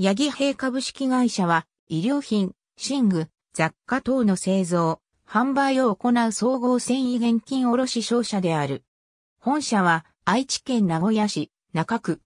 ヤギ兵株式会社は、医療品、寝具、雑貨等の製造、販売を行う総合繊維現金卸商社である。本社は、愛知県名古屋市、中区。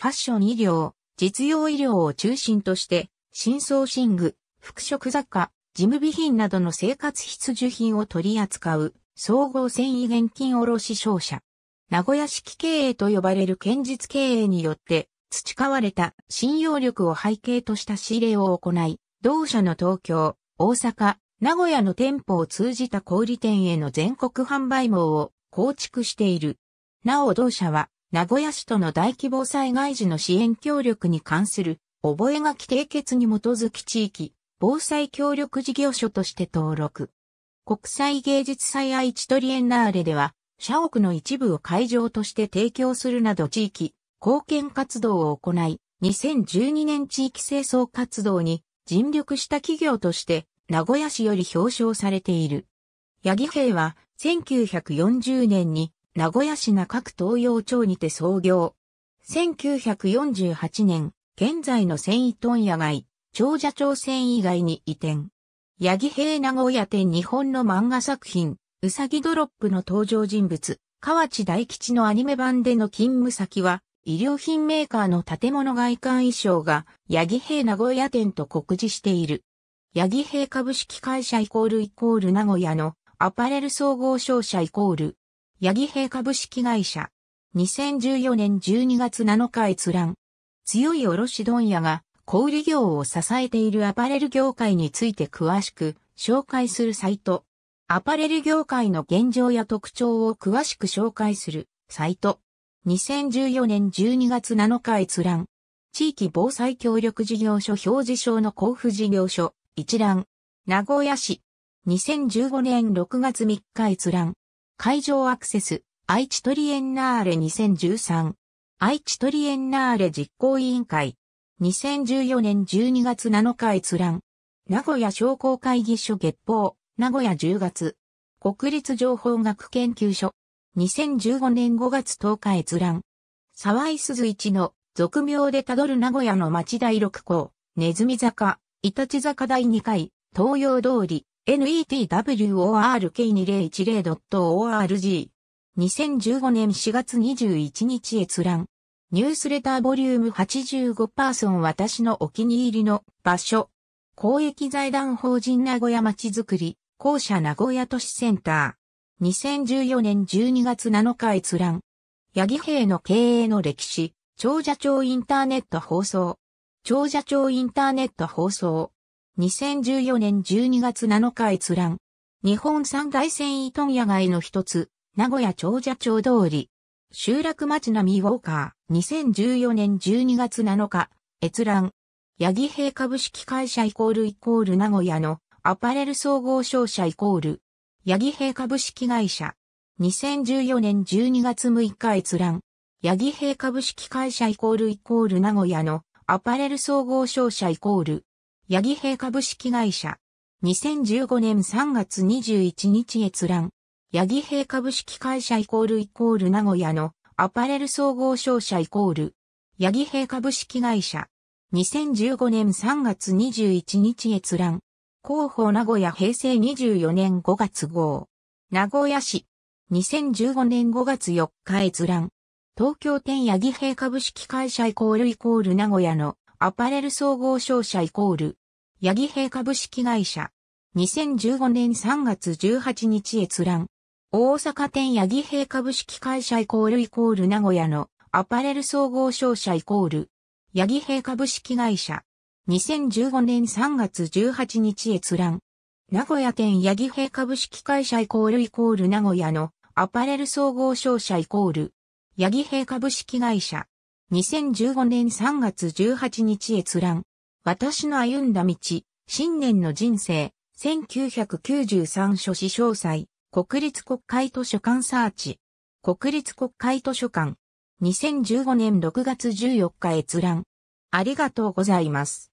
ファッション医療、実用医療を中心として、深層寝具、服飾雑貨、事務備品などの生活必需品を取り扱う、総合繊維現金卸商社。名古屋式経営と呼ばれる堅実経営によって、培われた信用力を背景とした仕入れを行い、同社の東京、大阪、名古屋の店舗を通じた小売店への全国販売網を構築している。なお同社は、名古屋市との大規模災害時の支援協力に関する覚書締結に基づき地域、防災協力事業所として登録。国際芸術祭愛知トリエンナーレでは、社屋の一部を会場として提供するなど地域、貢献活動を行い、2012年地域清掃活動に尽力した企業として名古屋市より表彰されている。八木平は1940年に名古屋市中区東洋町にて創業。1948年、現在の繊維問屋街、長者町繊維街に移転。八木平名古屋店日本の漫画作品、うさぎドロップの登場人物、河内大吉のアニメ版での勤務先は、医療品メーカーの建物外観衣装が、八木平名古屋店と告示している。八木平株式会社イコールイコール名古屋のアパレル総合商社イコール、八木平株式会社。2014年12月7日閲覧。強い卸問屋が小売業を支えているアパレル業界について詳しく紹介するサイト。アパレル業界の現状や特徴を詳しく紹介するサイト。2014年12月7日閲覧。地域防災協力事業所表示証の交付事業所、一覧。名古屋市。2015年6月3日閲覧。会場アクセス。愛知トリエンナーレ2013。愛知トリエンナーレ実行委員会。2014年12月7日閲覧。名古屋商工会議所月報。名古屋10月。国立情報学研究所。2015年5月10日閲覧。沢井鈴一の俗名でたどる名古屋の町第6校、ネズミ坂、イタチ坂第2回、東洋通り、network2010.org。2015年4月21日閲覧。ニュースレターボリューム85パーソン私のお気に入りの場所。公益財団法人名古屋まちづくり、校舎名古屋都市センター。2014年12月7日閲覧。八木兵の経営の歴史、長者町インターネット放送。長者町インターネット放送。2014年12月7日閲覧。日本三大繊維問屋街の一つ、名古屋長者町通り。集落町並みウォーカー。2014年12月7日。閲覧。八木兵株式会社イコールイコール名古屋のアパレル総合商社イコール。ヤギ兵株式会社。2014年12月6日閲覧。ヤギ兵株式会社イコールイコール名古屋のアパレル総合商社イコール。ヤギ兵株式会社。2015年3月21日閲覧。ヤギ兵株式会社イコールイコール名古屋のアパレル総合商社イコール。ヤギ兵株式会社。2015年3月21日閲覧。広報名古屋平成24年5月号。名古屋市。2015年5月4日閲覧。東京店八木平株式会社イコールイコール名古屋のアパレル総合商社イコール。八木平株式会社。2015年3月18日閲覧。大阪店八木平株式会社イコールイコール名古屋のアパレル総合商社イコール。八木平株式会社。2015年3月18日閲覧。名古屋店ヤギ平株式会社イコールイコール名古屋のアパレル総合商社イコールヤギ平株式会社。2015年3月18日閲覧。私の歩んだ道、新年の人生、1993書史詳細、国立国会図書館サーチ。国立国会図書館。2015年6月14日閲覧。ありがとうございます。